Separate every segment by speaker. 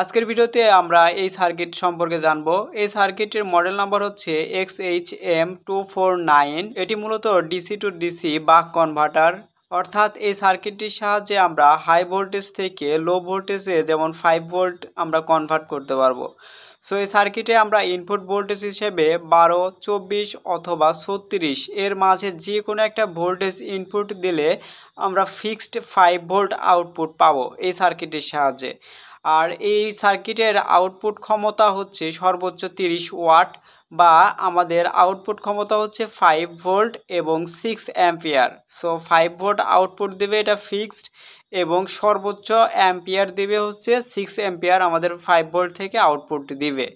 Speaker 1: আজকের ভিডিওতে আমরা এই সার্কিট সম্পর্কে জানব এই সার্কিটের মডেল নাম্বার হচ্ছে X H M two four nine এটি মূলত DC to DC buck converter অর্থাৎ এই সার্কিটটির সাহায্যে আমরা হাই ভোল্টেজ থেকে লো ভোল্টেজে যেমন ফাইভ ভোল্ট আমরা কনভার্ট করতে পারবো সো এই সার্কিটে আমরা ইনপুট ভোল্টেজ হিসেবে বারো চব্বিশ অথবা ছত্রিশ এর মাঝে যে কোনো একটা ভোল্টেজ ইনপুট দিলে আমরা ফিক্সড ফাইভ ভোল্ট আউটপুট পাবো এই সার্কিটের সাহায্যে আর এই সার্কিটের আউটপুট ক্ষমতা হচ্ছে সর্বোচ্চ 30 ওয়াট বা আমাদের আউটপুট ক্ষমতা হচ্ছে ফাইভ ভোল্ট এবং six ampere so five volt output দেবে এটা ফিক্সড এবং সর্বোচ্চ অ্যাম্পিয়ার দেবে হচ্ছে সিক্স অ্যাম্পিয়ার আমাদের ফাইভ ভোল্ট থেকে আউটপুট দিবে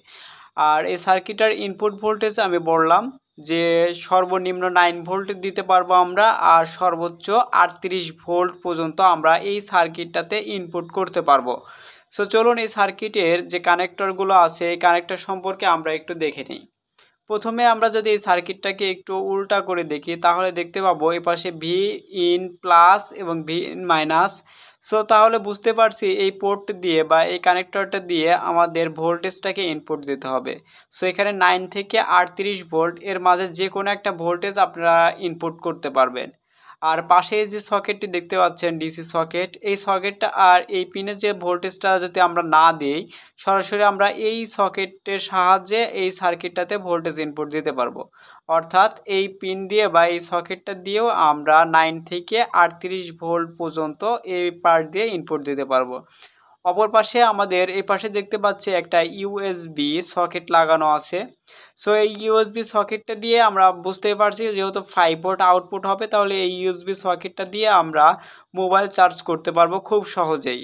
Speaker 1: আর এই সার্কিটার ইনপুট ভোল্টেজ আমি বললাম যে সর্বনিম্ন নাইন ভোল্ট দিতে পারবো আমরা আর সর্বোচ্চ আটত্রিশ ভোল্ট পর্যন্ত আমরা এই সার্কিটটাতে ইনপুট করতে পারবো সো চলুন এই সার্কিটের যে কানেক্টরগুলো আছে এই কানেক্টর সম্পর্কে আমরা একটু দেখে নিই প্রথমে আমরা যদি এই সার্কিটটাকে একটু উল্টা করে দেখি তাহলে দেখতে পাবো এই পাশে ভি ইন প্লাস এবং ভি ইন মাইনাস সো তাহলে বুঝতে পারছি এই পোর্ট দিয়ে বা এই কানেক্টরটা দিয়ে আমাদের ভোল্টেজটাকে ইনপুট দিতে হবে সো এখানে নাইন থেকে আটত্রিশ ভোল্ট এর মাঝে যে কোনো একটা ভোল্টেজ আপনারা ইনপুট করতে পারবেন আর পাশে যে সকেটটি দেখতে পাচ্ছেন ডিসি সকেট এই সকেটটা আর এই পিনে যে ভোল্টেজটা যদি আমরা না দিই সরাসরি আমরা এই সকেটের সাহায্যে এই সার্কিটটাতে ভোল্টেজ ইনপুট দিতে পারবো অর্থাৎ এই পিন দিয়ে বা এই সকেটটা দিয়েও আমরা নাইন থেকে আটত্রিশ ভোল্ট পর্যন্ত এই পার্ট দিয়ে ইনপুট দিতে পারবো অপর পাশে আমাদের এই পাশে দেখতে পাচ্ছি একটা ইউএসবি সকেট লাগানো আছে সো এই ইউএসবি সকেটটা দিয়ে আমরা বুঝতে পারছি যেহেতু ফাইভ ভোল্ট আউটপুট হবে তাহলে এই ইউএসবি সকেটটা দিয়ে আমরা মোবাইল চার্জ করতে পারবো খুব সহজেই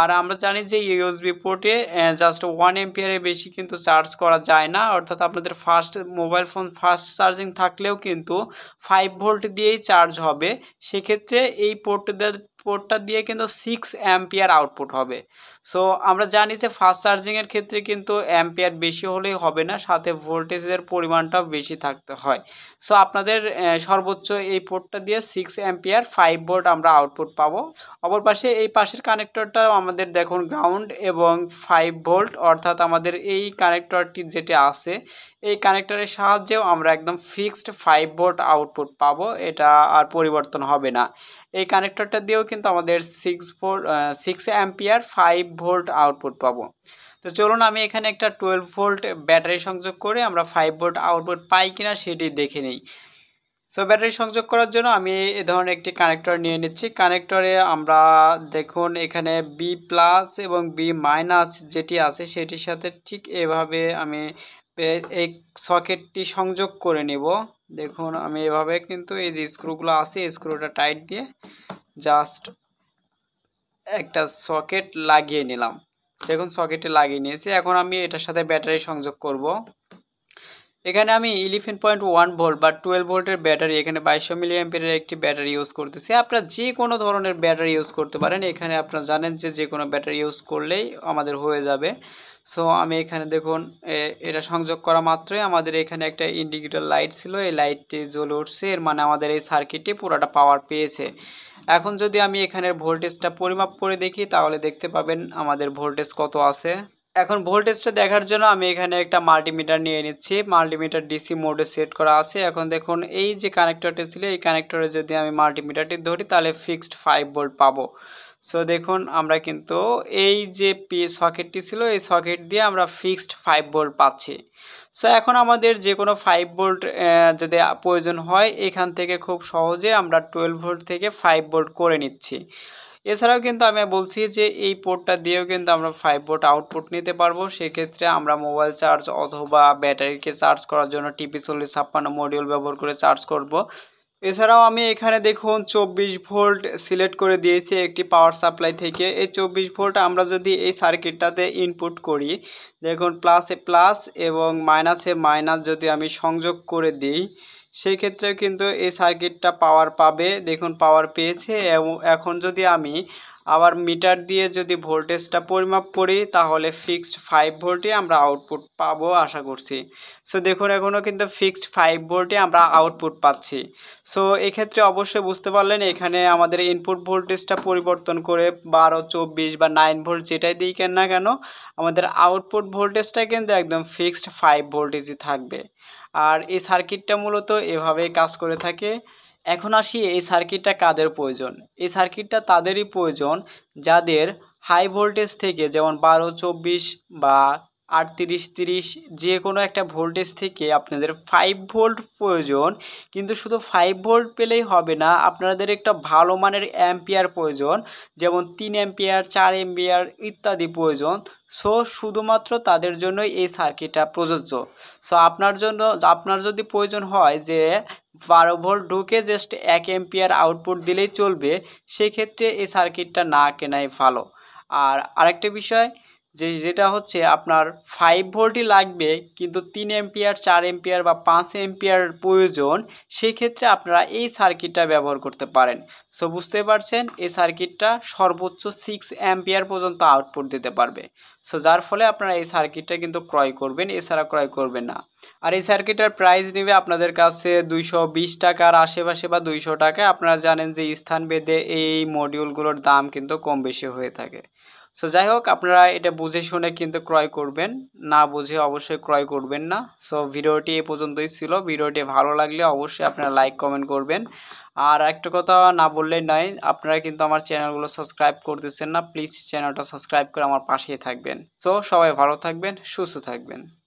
Speaker 1: আর আমরা জানি যে ইউএসবি পোর্টে জাস্ট ওয়ান এমপিয়ারের বেশি কিন্তু চার্জ করা যায় না অর্থাৎ আপনাদের fast mobile phone fast charging থাকলেও কিন্তু ফাইভ ভোল্ট দিয়েই চার্জ হবে সেক্ষেত্রে এই পোর্টদের পোর্টটা দিয়ে কিন্তু সিক্স অ্যাম্পিয়ার আউটপুট হবে সো আমরা জানি যে ফাস্ট চার্জিংয়ের ক্ষেত্রে কিন্তু অ্যাম্পিয়ার বেশি হলেই হবে না সাথে ভোল্টেজের পরিমাণটাও বেশি থাকতে হয় সো আপনাদের সর্বোচ্চ এই পোর্টটা দিয়ে সিক্স অ্যাম্পিয়ার ফাইভ ভোল্ট আমরা আউটপুট পাবো অপর পাশে এই পাশের কানেক্টরটাও আমাদের দেখুন গ্রাউন্ড এবং ফাইভ ভোল্ট অর্থাৎ আমাদের এই কানেক্টরটি যেটি আছে এই কানেক্টরের সাহায্যেও আমরা একদম ফিক্সড ফাইভ ভোল্ট আউটপুট পাবো এটা আর পরিবর্তন হবে না এই কানেক্টরটা দিয়েও কিন্তু আমাদের six volt six ampere five volt output পাবো তো চলুন আমি এখানে একটা টুয়েলভ ভোল্ট ব্যাটারি সংযোগ করে আমরা ফাইভ ভোল্ট আউটপুট পাই কিনা সেটি দেখে নিই সো ব্যাটারি সংযোগ করার জন্য আমি এ ধরনের একটি কানেক্টর নিয়ে নিচ্ছি কানেক্টরে আমরা দেখুন এখানে বি প্লাস এবং বি মাইনাস যেটি আছে সেটির সাথে ঠিক এভাবে আমি এই সকেটটি সংযোগ করে নিব দেখুন আমি এভাবে কিন্তু এই যে স্ক্রুগুলো আছে স্ক্রুটা টাইট দিয়ে জাস্ট একটা সকেট লাগিয়ে নিলাম দেখুন সকেটে লাগিয়ে নিয়েছি এখন আমি এটার সাথে ব্যাটারি সংযোগ করব এখানে আমি ইলিফেন পয়েন্ট ওয়ান ভোল্ট বা টুয়েলভ ভোল্টের ব্যাটারি এখানে বাইশশো মিলি অ্যাম্পিয়ারের একটি ব্যাটারি ইউজ করতেছি আপনারা যে কোনো ধরনের ব্যাটারি ইউজ করতে পারেন এখানে আপনারা জানেন যে যে কোনো ব্যাটারি ইউজ করলেই আমাদের হয়ে যাবে সো আমি এখানে দেখুন এটা সংযোগ করা মাত্রই আমাদের এখানে একটা ইন্ডিকেটর লাইট ছিল এই লাইটটি জ্বলে উঠছে এর মানে আমাদের এই সার্কিটটি পুরোটা পাওয়ার পেয়েছে এখন যদি আমি এখানের ভোল্টেজটা পরিমাপ করে দেখি তাহলে দেখতে পাবেন আমাদের ভোল্টেজ কত আছে এখন ভোল্টেজটা দেখার জন্য আমি এখানে একটা মাল্টিমিটার নিয়ে নিচ্ছি মাল্টিমিটার ডিসি মোডে সেট করা আছে এখন দেখুন এই যে কানেক্টরটি ছিল এই কানেক্টরে যদি আমি মাল্টিমিটারটি ধরি তাহলে ফিক্সড ফাইভ ভোল্ট পাবো সো দেখুন আমরা কিন্তু এই যে পি সকেটটি ছিল এই সকেট দিয়ে আমরা ফিক্সড ফাইভ ভোল্ট পাচ্ছি সো এখন আমাদের যে কোনো ফাইভ ভোল্ট যদি প্রয়োজন হয় এখান থেকে খুব সহজে আমরা টুয়েলভ ভোল্ট থেকে ফাইভ ভোল্ট করে নিচ্ছি এছাড়াও কিন্তু আমি বলছি যে এই পোর্টটা দিয়েও কিন্তু আমরা ফাইভ ভোল্ট আউটপুট নিতে পারবো সেক্ষেত্রে আমরা মোবাইল চার্জ অথবা ব্যাটারিকে চার্জ করার জন্য টিপি চল্লিশ ছাপ্পান্ন মডিউল ব্যবহার করে চার্জ করব এছাড়াও আমি এখানে দেখুন চব্বিশ ভোল্ট সিলেক্ট করে দিয়েছি একটি পাওয়ার সাপ্লাই থেকে এই চব্বিশ ভোল্ট আমরা যদি এই সার্কিটটাতে ইনপুট করি দেখুন প্লাসে প্লাস এবং মাইনাসে মাইনাস যদি আমি সংযোগ করে দিই সেই ক্ষেত্রে কিন্তু এই সার্কিটটা পাওয়ার পাবে দেখুন পাওয়ার পেয়েছে এবং এখন যদি আমি আবার মিটার দিয়ে যদি ভোল্টেজটা পরিমাপ করি তাহলে ফিক্সড ফাইভ ভোল্টে আমরা আউটপুট পাবো আশা করছি সো দেখুন এখনও কিন্তু ফিক্সড ফাইভ ভোল্টে আমরা আউটপুট পাচ্ছি সো এক্ষেত্রে অবশ্যই বুঝতে পারলেন এখানে আমাদের ইনপুট ভোল্টেজটা পরিবর্তন করে বারো চব্বিশ বা নাইন ভোল্ট যেটাই দিই কেন না কেন আমাদের আউটপুট ভোল্টেজটা কিন্তু একদম ফিক্সড ফাইভ ভোল্টেজই থাকবে আর এই সার্কিটটা মূলত এভাবেই কাজ করে থাকে এখন আসি এই সার্কিটটা কাদের প্রয়োজন এই সার্কিটটা তাদেরই প্রয়োজন যাদের হাই ভোল্টেজ থেকে যেমন বারো চব্বিশ বা আটত্রিশ তিরিশ যে কোনো একটা ভোল্টেজ থেকে আপনাদের ফাইভ ভোল্ট প্রয়োজন কিন্তু শুধু ফাইভ ভোল্ট পেলেই হবে না আপনাদের একটা ভালো মানের অ্যাম্পিয়ার প্রয়োজন যেমন তিন অ্যাম্পিয়ার চার অ্যাম্পিয়ার ইত্যাদি প্রয়োজন সো শুধুমাত্র তাদের জন্যই এই সার্কিটটা প্রযোজ্য সো আপনার জন্য আপনার যদি প্রয়োজন হয় যে বারো ভোল্ট ঢুকে জাস্ট এক এম্পিয়ার আউটপুট দিলেই চলবে সেক্ষেত্রে এই সার্কিটটা না কেনাই ভালো আর আরেকটা বিষয় যে যেটা হচ্ছে আপনার ফাইভ ভোল্টই লাগবে কিন্তু তিন এম্পিয়ার চার এম্পিয়ার বা পাঁচ এম্পিয়ার প্রয়োজন সেক্ষেত্রে আপনারা এই সার্কিটটা ব্যবহার করতে পারেন সো বুঝতে পারছেন এই সার্কিটটা সর্বোচ্চ সিক্স এম্পিয়ার পর্যন্ত আউটপুট দিতে পারবে সো যার ফলে আপনারা এই সার্কিটটা কিন্তু ক্রয় করবেন এছাড়া ক্রয় করবেন না আর এই সার্কিটের প্রাইস নেবে আপনাদের কাছে দুইশো বিশ টাকার আশেপাশে বা দুইশো টাকা আপনারা জানেন যে স্থান বেদে এই মডিউলগুলোর দাম কিন্তু কম বেশি হয়ে থাকে সো যাই হোক আপনারা এটা বুঝে শুনে কিন্তু ক্রয় করবেন না বুঝে অবশ্যই ক্রয় করবেন না সো ভিডিওটি এ পর্যন্তই ছিল ভিডিওটি ভালো লাগলে অবশ্যই আপনারা লাইক কমেন্ট করবেন আর একটা কথা না বললেই নয় আপনারা কিন্তু আমার চ্যানেলগুলো সাবস্ক্রাইব করতেছেন না প্লিজ চ্যানেলটা সাবস্ক্রাইব করে আমার পাশেই থাকবেন সো সবাই ভালো থাকবেন সুস্থ থাকবেন